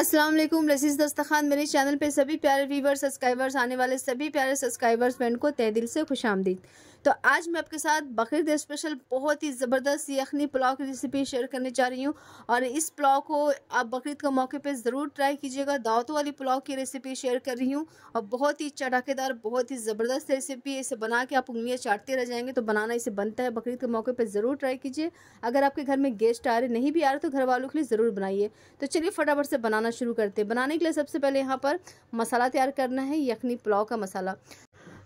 अस्सलाम वालेकुम दस्तखान मेरे चैनल पे सभी प्यारे व्यूवर सब्सक्राइबर्स आने वाले सभी प्यारे सब्सक्राइबर्स फ्रेंड को तय दिल से खुश आमदीद तो आज मैं आपके साथ बकरीद स्पेशल बहुत ही ज़बरदस्त यखनी पुलाव की रेसिपी शेयर करने जा रही हूँ और इस पुलाव को आप बकरीद के मौके पर ज़रूर ट्राई कीजिएगा दावतों वाली पुलाव की रेसिपी शेयर कर रही हूँ और बहुत ही चटाकेदार बहुत ही ज़बरदस्त रेसिपी इसे बना के आप उंगलियाँ चाटते रह जाएंगे तो बनाना इसे बनता है बकरीद के मौके पर ज़रूर ट्राई कीजिए अगर आपके घर में गेस्ट आ रहे नहीं भी आ रहे तो घर वालों के लिए ज़रूर बनाइए तो चलिए फटाफट से बनाना शुरू करते हैं बनाने के लिए सबसे पहले यहाँ पर मसाला तैयार करना है यखनी पुलाव का मसाला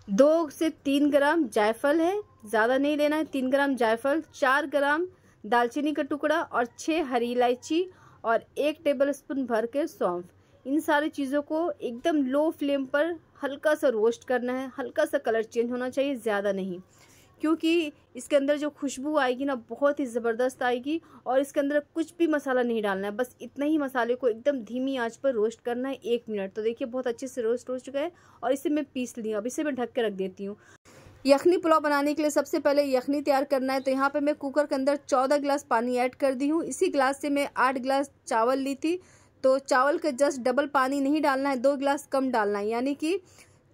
दो से तीन ग्राम जायफल है ज़्यादा नहीं लेना है तीन ग्राम जायफल चार ग्राम दालचीनी का टुकड़ा और छः हरी इलायची और एक टेबल स्पून भर के सौंफ इन सारी चीज़ों को एकदम लो फ्लेम पर हल्का सा रोस्ट करना है हल्का सा कलर चेंज होना चाहिए ज़्यादा नहीं क्योंकि इसके अंदर जो खुशबू आएगी ना बहुत ही ज़बरदस्त आएगी और इसके अंदर कुछ भी मसाला नहीं डालना है बस इतना ही मसाले को एकदम धीमी आंच पर रोस्ट करना है एक मिनट तो देखिए बहुत अच्छे से रोस्ट हो चुका है और इसे मैं पीस ली अब इसे मैं ढक के रख देती हूँ यखनी पुलाव बनाने के लिए सबसे पहले यखनी तैयार करना है तो यहाँ पर मैं कुकर के अंदर चौदह गिलास पानी ऐड कर दी हूँ इसी गिलास से मैं आठ गिलास चावल ली थी तो चावल का जस्ट डबल पानी नहीं डालना है दो गिलास कम डालना है यानी कि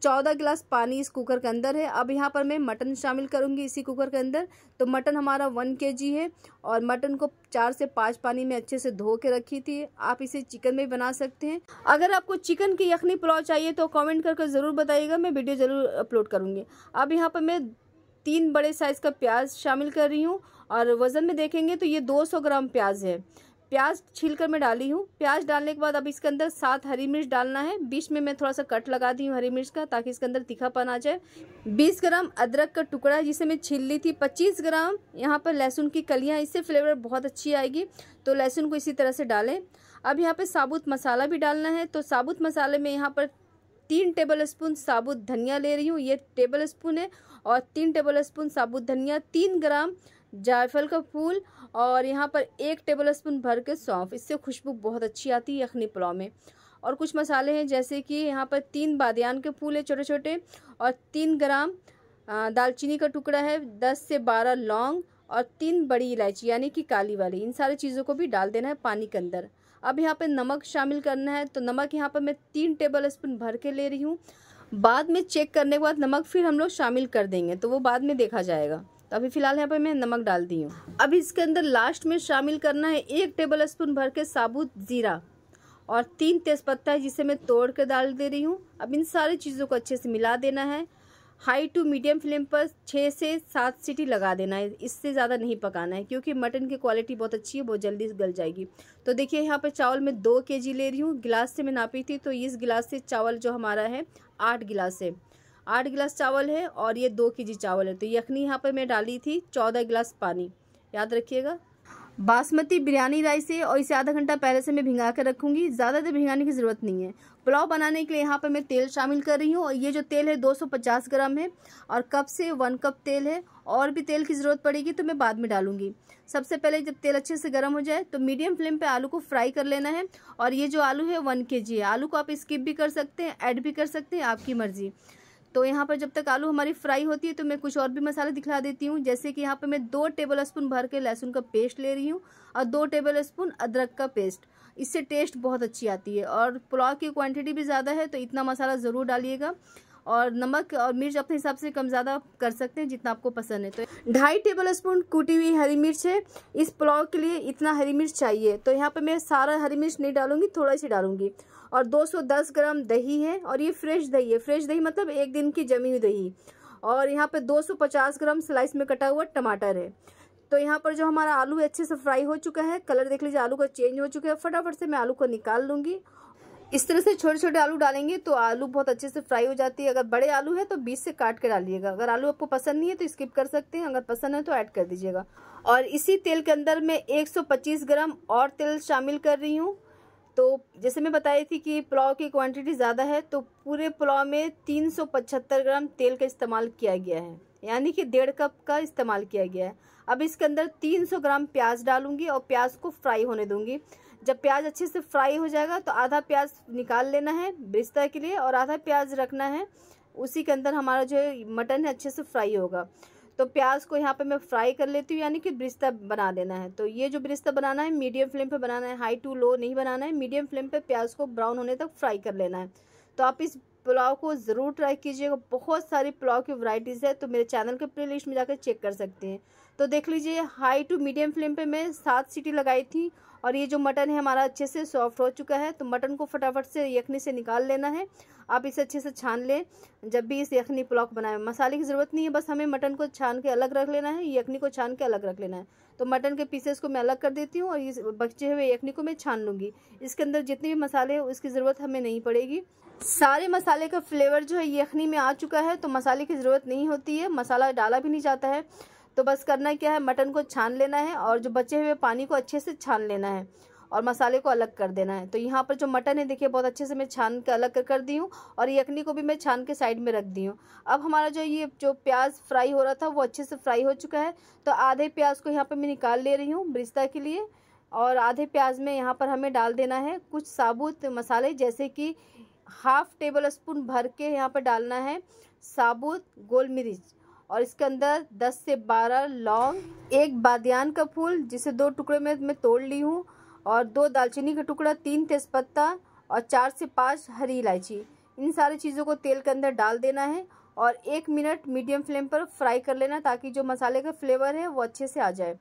चौदह गिलास पानी इस कुकर के अंदर है अब यहाँ पर मैं मटन शामिल करूँगी इसी कुकर के अंदर तो मटन हमारा वन के जी है और मटन को चार से पाँच पानी में अच्छे से धो के रखी थी आप इसे चिकन में बना सकते हैं अगर आपको चिकन की यखनी पुलाव चाहिए तो कॉमेंट करके ज़रूर बताइएगा मैं वीडियो ज़रूर अपलोड करूँगी अब यहाँ पर मैं तीन बड़े साइज़ का प्याज शामिल कर रही हूँ और वज़न में देखेंगे तो ये 200 ग्राम प्याज है प्याज छील कर मैं डाली हूँ प्याज डालने के बाद अब इसके अंदर सात हरी मिर्च डालना है बीच में मैं थोड़ा सा कट लगा दी हूँ हरी मिर्च का ताकि इसके अंदर तीखापन आ जाए 20 ग्राम अदरक का टुकड़ा जिसे मैं छील ली थी 25 ग्राम यहाँ पर लहसुन की कलियाँ इससे फ्लेवर बहुत अच्छी आएगी तो लहसुन को इसी तरह से डालें अब यहाँ पर साबुत मसाला भी डालना है तो साबुत मसाले में यहाँ पर तीन टेबल स्पून साबुत धनिया ले रही हूँ ये टेबल स्पून है और तीन टेबल स्पून साबुत धनिया तीन ग्राम जायफल का फूल और यहाँ पर एक टेबल स्पून भर के सौंफ इससे खुशबू बहुत अच्छी आती है यखनी पुलाव में और कुछ मसाले हैं जैसे कि यहाँ पर तीन बादियान के फूल है छोटे छोटे और तीन ग्राम दालचीनी का टुकड़ा है दस से बारह लौंग और तीन बड़ी इलायची यानी कि काली वाली इन सारी चीज़ों को भी डाल देना है पानी के अंदर अब यहाँ पर नमक शामिल करना है तो नमक यहाँ पर मैं तीन टेबल स्पून भर के ले रही हूँ बाद में चेक करने के बाद नमक फिर हम लोग शामिल कर देंगे तो वो बाद में देखा जाएगा तो अभी फिलहाल यहाँ पर मैं नमक डाल दी हूँ अब इसके अंदर लास्ट में शामिल करना है एक टेबल स्पून भर के साबुत ज़ीरा और तीन तेज़पत्ता है जिसे मैं तोड़ के डाल दे रही हूँ अब इन सारी चीज़ों को अच्छे से मिला देना है हाई टू मीडियम फ्लेम पर छः से सात सीटी लगा देना है इससे ज़्यादा नहीं पकाना है क्योंकि मटन की क्वालिटी बहुत अच्छी है बहुत जल्दी गल जाएगी तो देखिए यहाँ पर चावल मैं दो के जी ले रही हूँ गिलास से मैं नापी थी तो इस गिलास से चावल जो हमारा है आठ गिलास है आठ गिलास चावल है और ये दो के जी चावल है तो यखनी यहाँ पर मैं डाली थी चौदह गिलास पानी याद रखिएगा बासमती बिरयानी राइस है और इसे आधा घंटा पहले से मैं भिंगा कर रखूँगी ज़्यादा देर तो भिंगाने की ज़रूरत नहीं है पुलाव बनाने के लिए यहाँ पर मैं तेल शामिल कर रही हूँ और ये जो तेल है 250 ग्राम है और कप से वन कप तेल है और भी तेल की ज़रूरत पड़ेगी तो मैं बाद में डालूंगी सबसे पहले जब तेल अच्छे से गर्म हो जाए तो मीडियम फ्लेम पर आलू को फ्राई कर लेना है और ये जो आलू है वन के जी है आलू को आप स्किप भी कर सकते हैं ऐड भी कर सकते हैं आपकी मर्ज़ी तो यहाँ पर जब तक आलू हमारी फ्राई होती है तो मैं कुछ और भी मसाले दिखला देती हूँ जैसे कि यहाँ पर मैं दो टेबल स्पून भर के लहसुन का पेस्ट ले रही हूँ और दो टेबल स्पून अदरक का पेस्ट इससे टेस्ट बहुत अच्छी आती है और पुलाव की क्वांटिटी भी ज़्यादा है तो इतना मसाला ज़रूर डालिएगा और नमक और मिर्च अपने हिसाब से कम ज़्यादा कर सकते हैं जितना आपको पसंद है तो ढाई टेबल स्पून कूटी हुई हरी मिर्च है इस पुलाव के लिए इतना हरी मिर्च चाहिए तो यहाँ पर मैं सारा हरी मिर्च नहीं डालूंगी थोड़ा सी डालूंगी और 210 ग्राम दही है और ये फ्रेश दही है फ्रेश दही मतलब एक दिन की जमी हुई दही और यहाँ पर 250 ग्राम स्लाइस में कटा हुआ टमाटर है तो यहाँ पर जो हमारा आलू है अच्छे से फ्राई हो चुका है कलर देख लीजिए आलू का चेंज हो चुका है फटाफट से मैं आलू को निकाल लूँगी इस तरह से छोटे छोटे आलू डालेंगे तो आलू बहुत अच्छे से फ्राई हो जाती है अगर बड़े आलू है तो बीच से काट के डालिएगा अगर आलू आपको पसंद नहीं है तो स्किप कर सकते हैं अगर पसंद है तो ऐड कर दीजिएगा और इसी तेल के अंदर मैं 125 ग्राम और तेल शामिल कर रही हूँ तो जैसे मैं बताई थी कि पुलाव की क्वांटिटी ज़्यादा है तो पूरे पुलाव में तीन ग्राम तेल का इस्तेमाल किया गया है यानी कि डेढ़ कप का इस्तेमाल किया गया है अब इसके अंदर 300 ग्राम प्याज डालूंगी और प्याज को फ्राई होने दूंगी जब प्याज अच्छे से फ्राई हो जाएगा तो आधा प्याज निकाल लेना है बिस्तर के लिए और आधा प्याज रखना है उसी के अंदर हमारा जो मटन है अच्छे से फ्राई होगा तो प्याज को यहाँ पे मैं फ्राई कर लेती हूँ यानी कि ब्रिस्ता बना लेना है तो ये जो ब्रिस्ता बनाना है मीडियम फ्लेम पे बनाना है हाई टू लो नहीं बनाना है मीडियम फ्लेम पे प्याज को ब्राउन होने तक फ्राई कर लेना है तो आप इस पुलाव को ज़रूर ट्राई कीजिएगा बहुत सारी पुलाव की वराइटीज़ है तो मेरे चैनल के प्ले लिस्ट में जाकर चेक कर सकते हैं तो देख लीजिए हाई टू मीडियम फ्लेम पर मैं सात सीटी लगाई थी और ये जो मटन है हमारा अच्छे से सॉफ्ट हो चुका है तो मटन को फटाफट से यखनी से निकाल लेना है आप इसे अच्छे से छान लें जब भी इस यखनी पुलाव को मसाले की ज़रूरत नहीं है बस हमें मटन को छान के अलग रख लेना है यखनी को छान के अलग रख लेना है तो मटन के पीसेस को मैं अलग कर देती हूँ और इस बचे हुए यखनी को मैं छान लूँगी इसके अंदर जितने भी मसाले हैं उसकी ज़रूरत हमें नहीं पड़ेगी सारे मसाले का फ्लेवर जो है यखनी में आ चुका है तो मसाले की ज़रूरत नहीं होती है मसाला डाला भी नहीं जाता है तो बस करना क्या है मटन को छान लेना है और जो बचे हुए पानी को अच्छे से छान लेना है और मसाले को अलग कर देना है तो यहाँ पर जो मटन है देखिए बहुत अच्छे से मैं छान के अलग कर दी हूँ और यखनी को भी मैं छान के साइड में रख दी हूँ अब हमारा जो ये जो प्याज फ्राई हो रहा था वो अच्छे से फ्राई हो चुका है तो आधे प्याज को यहाँ पर मैं निकाल ले रही हूँ ब्रिस्ता के लिए और आधे प्याज में यहाँ पर हमें डाल देना है कुछ साबुत मसाले जैसे कि हाफ टेबल स्पून भर के यहाँ पर डालना है साबुत गोल मिर्च और इसके अंदर 10 से 12 लौंग एक बादियान का फूल जिसे दो टुकड़े में मैं तोड़ ली हूँ और दो दालचीनी का टुकड़ा तीन तेज़पत्ता और चार से पाँच हरी इलायची इन सारी चीज़ों को तेल के अंदर डाल देना है और एक मिनट मीडियम फ्लेम पर फ्राई कर लेना ताकि जो मसाले का फ्लेवर है वो अच्छे से आ जाए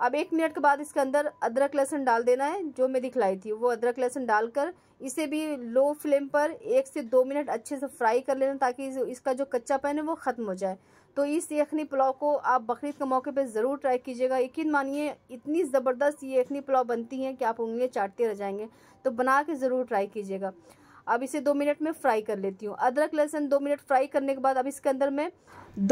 अब एक मिनट के बाद इसके अंदर अदरक लहसुन डाल देना है जो मैं दिखलाई थी वो अदरक लहसुन डालकर इसे भी लो फ्लेम पर एक से दो मिनट अच्छे से फ्राई कर लेना ताकि इसका जो कच्चा पैन है वो ख़त्म हो जाए तो इस यखनी पुलाव को आप बकरीद के मौके पे ज़रूर ट्राई कीजिएगा यकीन मानिए इतनी ज़बरदस्त ये यखनी पुलाव बनती हैं कि आप उंगलियाँ चाटते रह जाएंगे तो बना के ज़रूर ट्राई कीजिएगा अब इसे दो मिनट में फ्राई कर लेती हूँ अदरक लहसुन दो मिनट फ्राई करने के बाद अब इसके अंदर में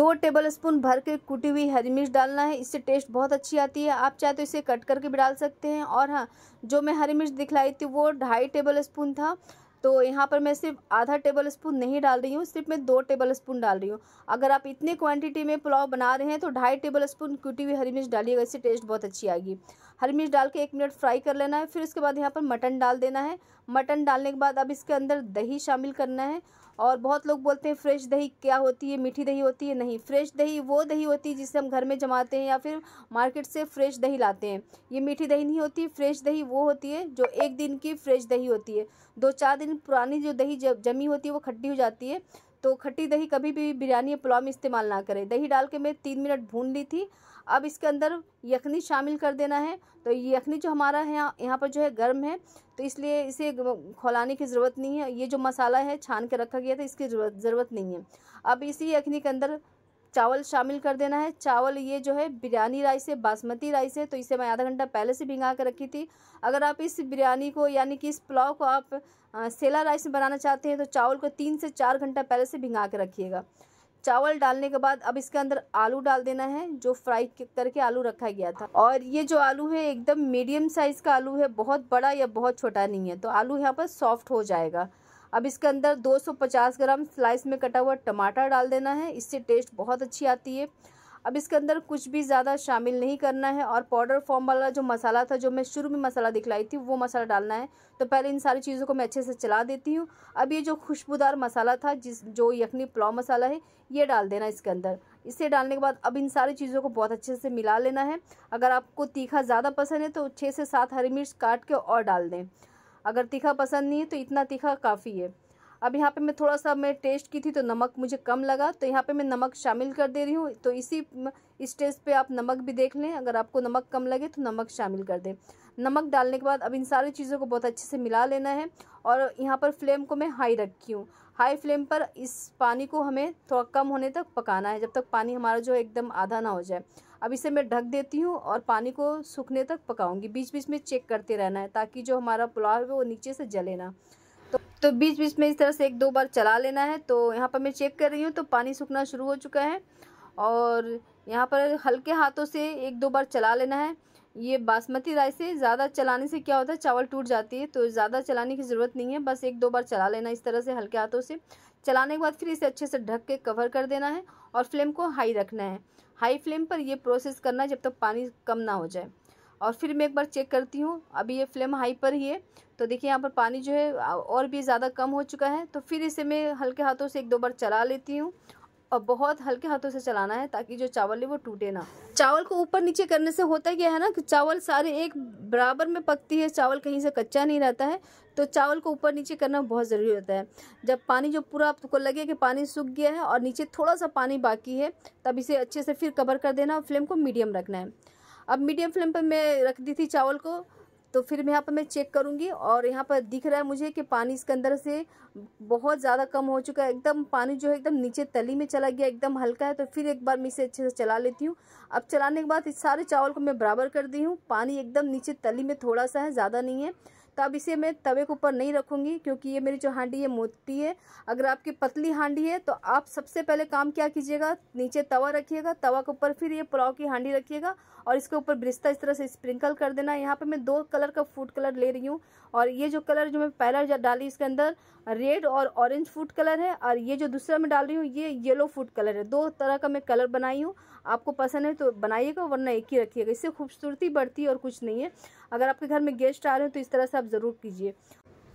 दो टेबल स्पून भर के कुटी हुई हरी मिर्च डालना है इससे टेस्ट बहुत अच्छी आती है आप चाहे तो इसे कट करके भी डाल सकते हैं और हाँ जो मैं हरी मिर्च दिखलाई थी वो ढाई टेबल स्पून था तो यहाँ पर मैं सिर्फ आधा टेबल स्पून नहीं डाल रही हूँ सिर्फ मैं दो टेबल स्पून डाल रही हूँ अगर आप इतने क्वांटिटी में पुलाव बना रहे हैं तो ढाई टेबल स्पून कुटी हुई हरी मिर्च डालिएगा इससे टेस्ट बहुत अच्छी आएगी हरी मिर्च डाल के एक मिनट फ्राई कर लेना है फिर उसके बाद यहाँ पर मटन डाल देना है मटन डालने के बाद अब इसके अंदर दही शामिल करना है और बहुत लोग बोलते हैं फ्रेश दही क्या होती है मीठी दही होती है नहीं फ्रेश दही वो दही होती है जिसे हम घर में जमाते हैं या फिर मार्केट से फ्रेश दही लाते हैं ये मीठी दही नहीं होती फ्रेश दही वो होती है जो एक दिन की फ्रेश दही होती है दो चार दिन पुरानी जो दही जमी होती है वो खट्टी हो जाती है तो खट्टी दही कभी भी बिरयानी या पुलाव में इस्तेमाल ना करें दही डाल के मैं तीन मिनट भून ली थी अब इसके अंदर यखनी शामिल कर देना है तो ये यखनी जो हमारा है यहाँ पर जो है गर्म है तो इसलिए इसे खोलाने की ज़रूरत नहीं है ये जो मसाला है छान के रखा गया था इसकी ज़रूरत नहीं है अब इसी यखनी के अंदर चावल शामिल कर देना है चावल ये जो है बिरयानी राइस है बासमती राइस है तो इसे मैं आधा घंटा पहले से भिंगा कर रखी थी अगर आप इस बिरयानी को यानी कि इस पुलाव को आप आ, सेला राइस में बनाना चाहते हैं तो चावल को तीन से चार घंटा पहले से भिंगा कर रखिएगा चावल डालने के बाद अब इसके अंदर आलू डाल देना है जो फ्राई करके आलू रखा गया था और ये जो आलू है एकदम मीडियम साइज़ का आलू है बहुत बड़ा या बहुत छोटा नहीं है तो आलू यहाँ पर सॉफ्ट हो जाएगा अब इसके अंदर 250 ग्राम स्लाइस में कटा हुआ टमाटर डाल देना है इससे टेस्ट बहुत अच्छी आती है अब इसके अंदर कुछ भी ज़्यादा शामिल नहीं करना है और पाउडर फॉर्म वाला जो मसाला था जो मैं शुरू में मसाला दिखलाई थी वो मसाला डालना है तो पहले इन सारी चीज़ों को मैं अच्छे से चला देती हूँ अब ये जो खुशबूदार मसाला था जिस जो यखनी पुलाव मसाला है ये डाल देना इसके अंदर इसे डालने के बाद अब इन सारी चीज़ों को बहुत अच्छे से मिला लेना है अगर आपको तीखा ज़्यादा पसंद है तो छः से सात हरी मिर्च काट के और डाल दें अगर तीखा पसंद नहीं है तो इतना तीखा काफ़ी है अब यहाँ पे मैं थोड़ा सा मैं टेस्ट की थी तो नमक मुझे कम लगा तो यहाँ पे मैं नमक शामिल कर दे रही हूँ तो इसी इस टेस्ट पे आप नमक भी देख लें अगर आपको नमक कम लगे तो नमक शामिल कर दें नमक डालने के बाद अब इन सारी चीज़ों को बहुत अच्छे से मिला लेना है और यहाँ पर फ्लेम को मैं हाई रखी हूँ हाई फ्लेम पर इस पानी को हमें थोड़ा कम होने तक पकाना है जब तक पानी हमारा जो एकदम आधा ना हो जाए अब इसे मैं ढक देती हूँ और पानी को सूखने तक पकाऊंगी बीच बीच में चेक करते रहना है ताकि जो हमारा पुलाव है वो नीचे से जले ना तो तो बीच बीच में इस तरह से एक दो बार चला लेना है तो यहाँ पर मैं चेक कर रही हूँ तो पानी सूखना शुरू हो चुका है और यहाँ पर हल्के हाथों से एक दो बार चला लेना है ये बासमती राइस से ज़्यादा चलाने से क्या होता है चावल टूट जाती है तो ज़्यादा चलाने की ज़रूरत नहीं है बस एक दो बार चला लेना इस तरह से हल्के हाथों से चलाने के बाद फिर इसे अच्छे से ढक के कवर कर देना है और फ्लेम को हाई रखना है हाई फ्लेम पर ये प्रोसेस करना जब तक पानी कम ना हो जाए और फिर मैं एक बार चेक करती हूँ अभी ये फ्लेम हाई पर ही है तो देखिए यहाँ पर पानी जो है और भी ज़्यादा कम हो चुका है तो फिर इसे मैं हल्के हाथों से एक दो बार चला लेती हूँ और बहुत हल्के हाथों से चलाना है ताकि जो चावल है वो टूटे ना चावल को ऊपर नीचे करने से होता क्या है ना कि चावल सारे एक बराबर में पकती है चावल कहीं से कच्चा नहीं रहता है तो चावल को ऊपर नीचे करना बहुत ज़रूरी होता है जब पानी जो पूरा आपको लगे कि पानी सूख गया है और नीचे थोड़ा सा पानी बाकी है तब इसे अच्छे से फिर कवर कर देना और फ्लेम को मीडियम रखना है अब मीडियम फ्लेम पर मैं रख दी थी चावल को तो फिर मैं यहाँ पर मैं चेक करूँगी और यहाँ पर दिख रहा है मुझे कि पानी इसके अंदर से बहुत ज़्यादा कम हो चुका है एकदम पानी जो है एकदम नीचे तली में चला गया एकदम हल्का है तो फिर एक बार मैं इसे अच्छे से चला लेती हूँ अब चलाने के बाद इस सारे चावल को मैं बराबर कर दी हूँ पानी एकदम नीचे तली में थोड़ा सा है ज़्यादा नहीं है तो अब इसे मैं तवे के ऊपर नहीं रखूँगी क्योंकि ये मेरी जो हांडी है मोटी है अगर आपकी पतली हांडी है तो आप सबसे पहले काम क्या कीजिएगा नीचे तवा रखिएगा तवा के ऊपर फिर ये पुलाव की हांडी रखिएगा और इसके ऊपर ब्रिस्ता इस तरह से स्प्रिंकल कर देना यहाँ पे मैं दो कलर का फूड कलर ले रही हूँ और ये जो कलर जो मैं पहला डाली इसके अंदर रेड और ऑरेंज फूड कलर है और ये जो दूसरा मैं डाल रही हूँ ये येलो फूड कलर है दो तरह का मैं कलर बनाई हूँ आपको पसंद है तो बनाइएगा वरना एक ही रखिएगा इससे खूबसूरती बढ़ती है और कुछ नहीं है अगर आपके घर में गेस्ट आ रहे हैं तो इस तरह से आप ज़रूर कीजिए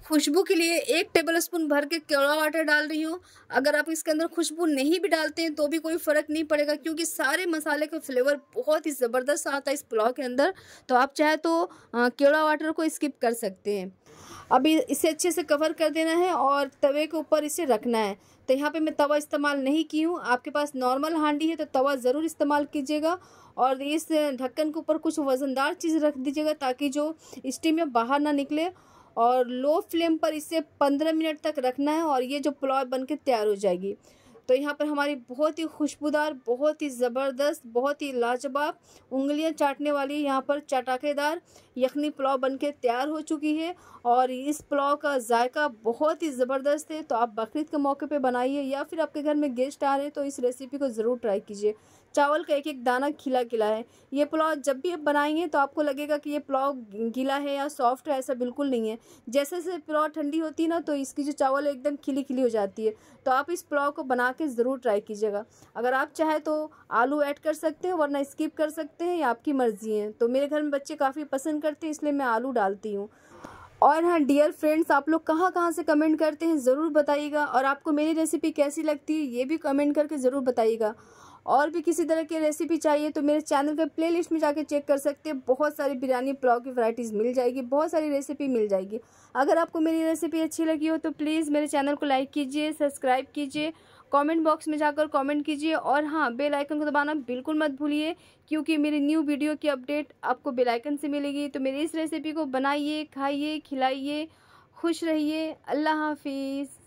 खुशबू के लिए एक टेबल स्पून भर के केवड़ा वाटर डाल रही हूँ अगर आप इसके अंदर खुशबू नहीं भी डालते हैं तो भी कोई फ़र्क नहीं पड़ेगा क्योंकि सारे मसाले का फ्लेवर बहुत ही ज़बरदस्त आता है इस पुलाव के अंदर तो आप चाहे तो केवड़ा वाटर को स्किप कर सकते हैं अभी इसे अच्छे से कवर कर देना है और तवे के ऊपर इसे रखना है तो यहाँ पे मैं तवा इस्तेमाल नहीं की हूँ आपके पास नॉर्मल हांडी है तो तवा ज़रूर इस्तेमाल कीजिएगा और इस ढक्कन के ऊपर कुछ वज़नदार चीज़ रख दीजिएगा ताकि जो स्टीम में बाहर ना निकले और लो फ्लेम पर इसे पंद्रह मिनट तक रखना है और ये जो पुलाव बन के तैयार हो जाएगी तो यहाँ पर हमारी बहुत ही खुशबूदार बहुत ही ज़बरदस्त बहुत ही लाजवाब उंगलियाँ चाटने वाली यहाँ पर चटाकेदार यखनी पुलाव बनके तैयार हो चुकी है और इस पुलाव का जायका बहुत ही ज़बरदस्त है तो आप बकरीद के मौके पे बनाइए या फिर आपके घर में गेस्ट आ रहे हैं तो इस रेसिपी को ज़रूर ट्राई कीजिए चावल का एक एक दाना खिला खिला है ये पुलाव जब भी आप बनाएंगे तो आपको लगेगा कि ये पुलाव गीला है या सॉफ्ट है ऐसा बिल्कुल नहीं है जैसे जैसे पुलाव ठंडी होती है ना तो इसकी जो चावल एकदम खिली खिली हो जाती है तो आप इस पुलाव को बना के ज़रूर ट्राई कीजिएगा अगर आप चाहें तो आलू ऐड कर सकते हैं वरना स्किप कर सकते हैं या आपकी मर्ज़ी है तो मेरे घर में बच्चे काफ़ी पसंद करते हैं इसलिए मैं आलू डालती हूँ और हाँ डियर फ्रेंड्स आप लोग कहाँ कहाँ से कमेंट करते हैं ज़रूर बताइएगा और आपको मेरी रेसिपी कैसी लगती है ये भी कमेंट करके ज़रूर बताइएगा और भी किसी तरह की रेसिपी चाहिए तो मेरे चैनल के प्लेलिस्ट में जाके चेक कर सकते हैं बहुत सारी बिरयानी पुलाव की वैरायटीज़ मिल जाएगी बहुत सारी रेसिपी मिल जाएगी अगर आपको मेरी रेसिपी अच्छी लगी हो तो प्लीज़ मेरे चैनल को लाइक कीजिए सब्सक्राइब कीजिए कमेंट बॉक्स में जाकर कमेंट कीजिए और हाँ बेल आइकन को दबाना बिल्कुल मत भूलिए क्योंकि मेरी न्यू वीडियो की अपडेट आपको बेल आइकन से मिलेगी तो मेरी इस रेसिपी को बनाइए खाइए खिलाइए खुश रहिए अल्लाह हाफिज़